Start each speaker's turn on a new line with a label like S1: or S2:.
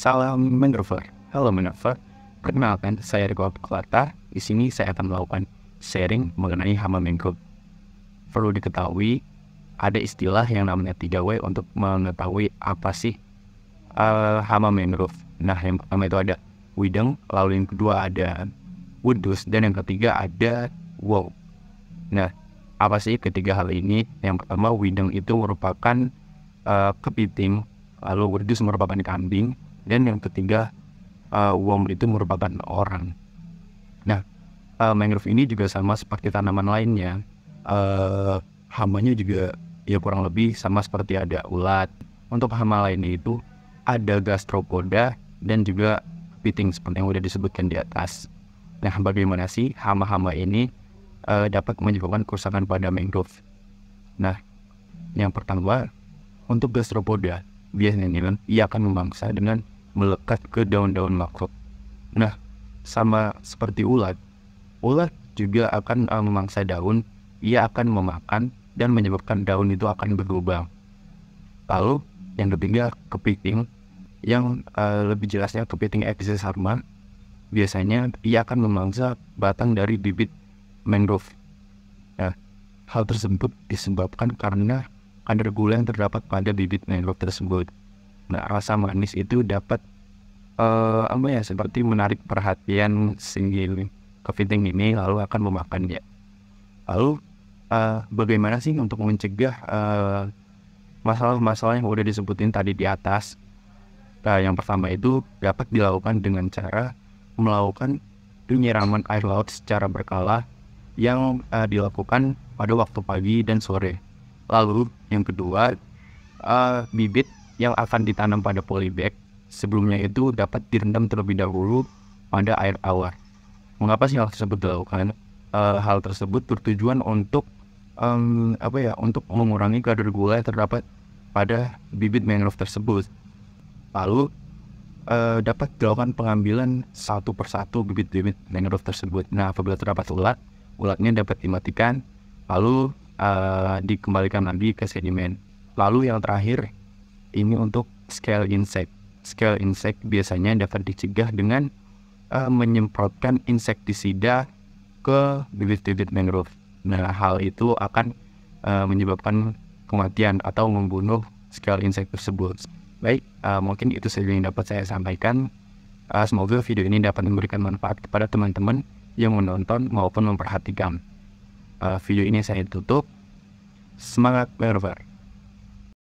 S1: Salam Minerva. Halo Minerva. Perkenalkan, saya Riko Kelata. Di sini saya akan melakukan sharing mengenai hama mangrove. Perlu diketahui, ada istilah yang namanya tiga w untuk mengetahui apa sih uh, hama mangrove. Nah, yang pertama itu ada wideng, lalu yang kedua ada wudus, dan yang ketiga ada wow. Nah, apa sih ketiga hal ini? Yang pertama, wideng itu merupakan uh, kepiting, lalu wudus merupakan kambing, dan yang ketiga uh, worm itu merupakan orang nah uh, mangrove ini juga sama seperti tanaman lainnya uh, hamanya juga ya kurang lebih sama seperti ada ulat untuk hama lainnya itu ada gastropoda dan juga piting seperti yang sudah disebutkan di atas nah bagaimana sih hama-hama ini uh, dapat menyebabkan kerusakan pada mangrove nah yang pertama untuk gastropoda biasanya ini ia akan memangsa dengan melekat ke daun-daun makhluk. Nah, sama seperti ulat, ulat juga akan eh, memangsa daun, ia akan memakan dan menyebabkan daun itu akan berlubang. Lalu yang ketiga kepiting, yang uh, lebih jelasnya kepiting eksis sarma, biasanya ia akan memangsa batang dari bibit mangrove. Nah, hal tersebut disebabkan karena kadar gula yang terdapat pada bibit mangrove tersebut. Nah, rasa manis itu dapat uh, apa ya seperti menarik perhatian si kepiting ini lalu akan memakan memakannya. Lalu uh, bagaimana sih untuk mencegah masalah eh, masalah-masalah yang udah disebutin tadi di atas? Nah, yang pertama itu dapat dilakukan dengan cara melakukan penyiraman air laut secara berkala yang uh, dilakukan pada waktu pagi dan sore. Lalu yang kedua, uh, bibit yang akan ditanam pada polybag sebelumnya itu dapat direndam terlebih dahulu pada air awar. Mengapa sih hal tersebut dilakukan? Uh, hal tersebut bertujuan untuk um, apa ya? Untuk mengurangi kadar gula yang terdapat pada bibit mangrove tersebut. Lalu uh, dapat dilakukan pengambilan satu persatu bibit-bibit mangrove tersebut. Nah, apabila terdapat ulat, ulatnya dapat dimatikan, lalu uh, dikembalikan lagi ke sedimen. Lalu yang terakhir ini untuk scale insect scale insect biasanya dapat dicegah dengan uh, menyemprotkan insektisida ke bibit-bibit mangrove. Nah, hal itu akan uh, menyebabkan kematian atau membunuh scale insect tersebut. Baik, uh, mungkin itu saja yang dapat saya sampaikan. Uh, semoga video ini dapat memberikan manfaat kepada teman-teman yang menonton maupun memperhatikan. Uh, video ini saya tutup. Semangat Merver!